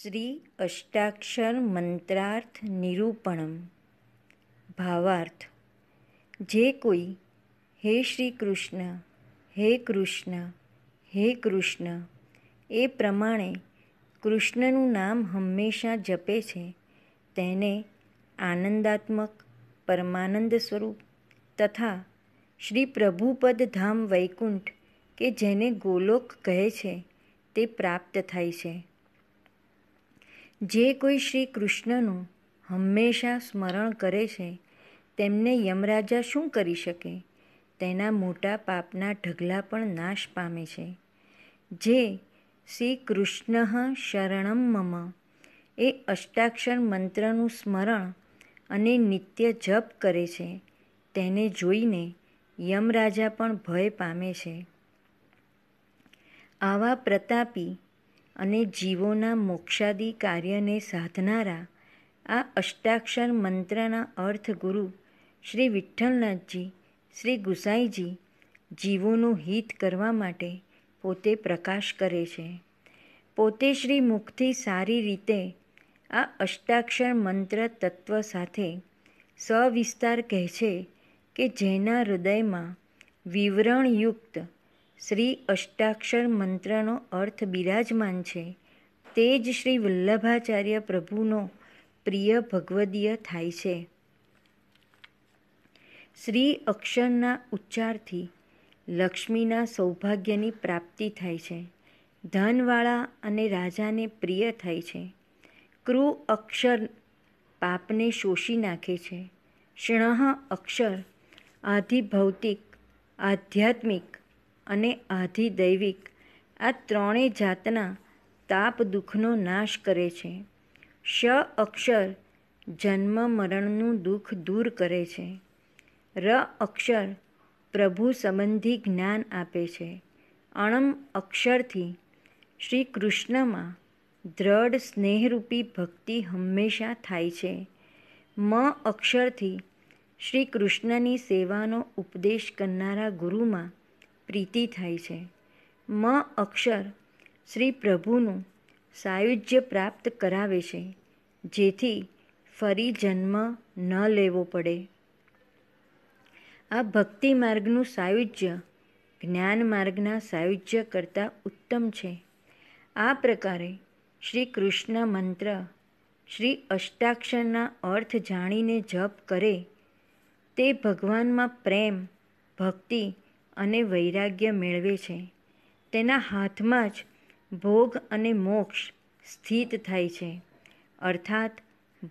શ્રી અષ્ટાક્ષર મંત્રાર્થ નિરૂપણમ ભાવાર્થ જે કોઈ હે શ્રી કૃષ્ણ હે કૃષ્ણ હે કૃષ્ણ એ પ્રમાણે કૃષ્ણનું નામ હંમેશા જપે છે તેને આનંદાત્મક પરમાનંદ સ્વરૂપ તથા શ્રી પ્રભુપદ ધામ વૈકુંઠ કે જેને ગોલોક કહે છે તે પ્રાપ્ત થાય છે જે કોઈ શ્રી કૃષ્ણનું હંમેશા સ્મરણ કરે છે તેમને યમરાજા શું કરી શકે તેના મોટા પાપના ઢગલા પણ નાશ પામે છે જે શ્રી કૃષ્ણ શરણમ મમ એ અષ્ટાક્ષર મંત્રનું સ્મરણ અને નિત્ય જપ કરે છે તેને જોઈને યમરાજા પણ ભય પામે છે આવા પ્રતાપી અને જીવોના મોક્ષાદિ કાર્યને સાધનારા આ અષ્ટાક્ષર મંત્રના અર્થ ગુરુ શ્રી વિઠ્ઠલનાથજી શ્રી ગુસાઈજી જીવોનું હિત કરવા માટે પોતે પ્રકાશ કરે છે પોતે શ્રી મુખથી સારી રીતે આ અષ્ટાક્ષર મંત્ર તત્વ સાથે સવિસ્તાર કહે છે કે જેના હૃદયમાં વિવરણયુક્ત શ્રી અષ્ટાક્ષર મંત્રનો અર્થ બિરાજમાન છે તે જ શ્રી વલ્લભાચાર્ય પ્રભુનો પ્રિય ભગવદીય થાય છે શ્રી અક્ષરના ઉચ્ચારથી લક્ષ્મીના સૌભાગ્યની પ્રાપ્તિ થાય છે ધનવાળા અને રાજાને પ્રિય થાય છે ક્રુ અક્ષર પાપને શોષી નાખે છે ક્ષણ અક્ષર આધિભૌતિક આધ્યાત્મિક અને આધિ દૈવિક આ ત્રણેય જાતના તાપ દુઃખનો નાશ કરે છે શ અક્ષર જન્મ મરણનું દુઃખ દૂર કરે છે ર અક્ષર પ્રભુ સંબંધી જ્ઞાન આપે છે અણમ અક્ષરથી શ્રી કૃષ્ણમાં દ્રઢ સ્નેહરૂપી ભક્તિ હંમેશા થાય છે મ અક્ષરથી શ્રી કૃષ્ણની સેવાનો ઉપદેશ કરનારા ગુરુમાં પ્રીતિ થાય છે મ અક્ષર શ્રી પ્રભુનું સાયુજ્ય પ્રાપ્ત કરાવે છે જેથી ફરી જન્મ ન લેવો પડે આ ભક્તિ માર્ગનું સાયુજ્ય જ્ઞાન માર્ગના સાયુજ્ય કરતાં ઉત્તમ છે આ પ્રકારે શ્રી કૃષ્ણ મંત્ર શ્રી અષ્ટાક્ષરના અર્થ જાણીને જપ કરે તે ભગવાનમાં પ્રેમ ભક્તિ અને વૈરાગ્ય મેળવે છે તેના હાથમાં જ ભોગ અને મોક્ષ સ્થિત થાય છે અર્થાત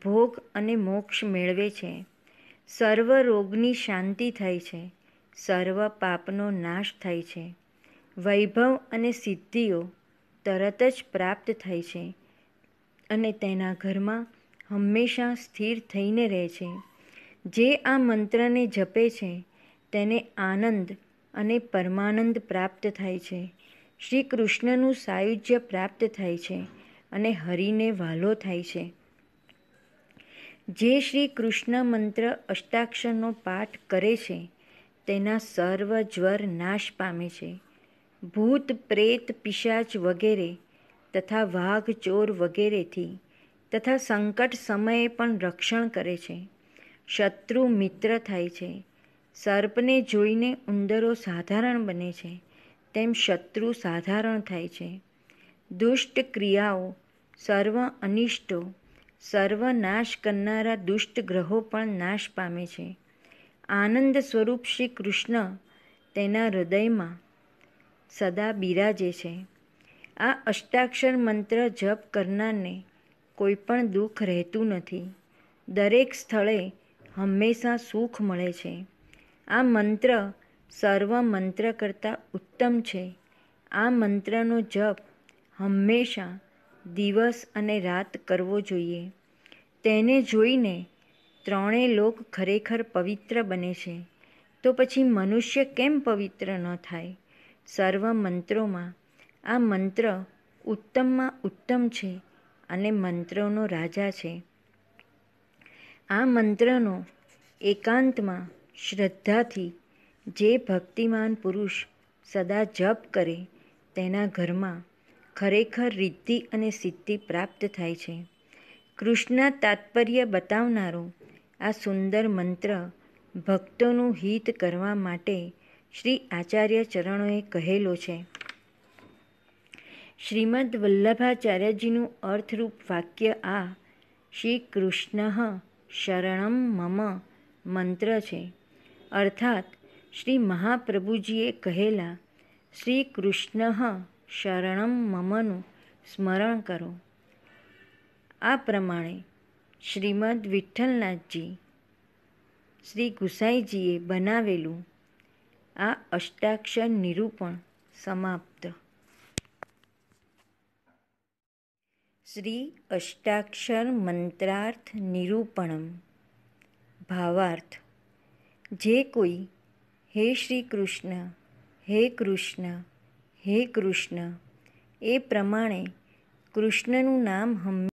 ભોગ અને મોક્ષ મેળવે છે સર્વ રોગની શાંતિ થાય છે સર્વ પાપનો નાશ થાય છે વૈભવ અને સિદ્ધિઓ તરત જ પ્રાપ્ત થાય છે અને તેના ઘરમાં હંમેશા સ્થિર થઈને રહે છે જે આ મંત્રને જપે છે તેને આનંદ અને પરમાનંદ પ્રાપ્ત થાય છે શ્રી કૃષ્ણનું સાયુજ્ય પ્રાપ્ત થાય છે અને હરિને વાલો થાય છે જે શ્રી કૃષ્ણ મંત્ર અષ્ટાક્ષરનો પાઠ કરે છે તેના સર્વ જ્વર નાશ પામે છે ભૂત પ્રેત પિશાચ વગેરે તથા વાઘ ચોર વગેરેથી તથા સંકટ સમયે પણ રક્ષણ કરે છે શત્રુ મિત્ર થાય છે સર્પને જોઈને ઉંદરો સાધારણ બને છે તેમ શત્રુ સાધારણ થાય છે દુષ્ટ ક્રિયાઓ સર્વ અનિષ્ટો સર્વ નાશ કરનારા દુષ્ટ ગ્રહો પણ નાશ પામે છે આનંદ સ્વરૂપ શ્રી કૃષ્ણ તેના હૃદયમાં સદા બિરાજે છે આ અષ્ટાક્ષર મંત્ર જપ કરનારને કોઈ પણ દુઃખ રહેતું નથી દરેક સ્થળે હંમેશા સુખ મળે છે આ મંત્ર સર્વ મંત્ર કરતાં ઉત્તમ છે આ મંત્રનો જપ હંમેશા દિવસ અને રાત કરવો જોઈએ તેને જોઈને ત્રણેય લોક ખરેખર પવિત્ર બને છે તો પછી મનુષ્ય કેમ પવિત્ર ન થાય સર્વ મંત્રોમાં આ મંત્ર ઉત્તમમાં ઉત્તમ છે અને મંત્રોનો રાજા છે આ મંત્રનો એકાંતમાં શ્રદ્ધાથી જે ભક્તિમાન પુરુષ સદા જપ કરે તેના ઘરમાં ખરેખર રિદ્ધિ અને સિદ્ધિ પ્રાપ્ત થાય છે કૃષ્ણ તાત્પર્ય બતાવનારો આ સુંદર મંત્ર ભક્તોનું હિત કરવા માટે શ્રી આચાર્ય ચરણોએ કહેલો છે શ્રીમદ્ વલ્લભાચાર્યજીનું અર્થરૂપ વાક્ય આ શ્રી કૃષ્ણ શરણમ મમ મંત્ર છે અર્થાત શ્રી મહાપ્રભુજીએ કહેલા શ્રી કૃષ્ણ શરણમ મમનું સ્મરણ કરો આ પ્રમાણે શ્રીમદ વિઠ્ઠલનાથજી શ્રી ગુસાઈજીએ બનાવેલું આ અષ્ટાક્ષર નિરૂપણ સમાપ્ત શ્રી અષ્ટાક્ષર મંત્રાર્થ નિરૂપણમ ભાવાર્થ જે કોઈ હે શ્રી કૃષ્ણ હે કૃષ્ણ હે કૃષ્ણ એ પ્રમાણે કૃષ્ણનું નામ હંમેશા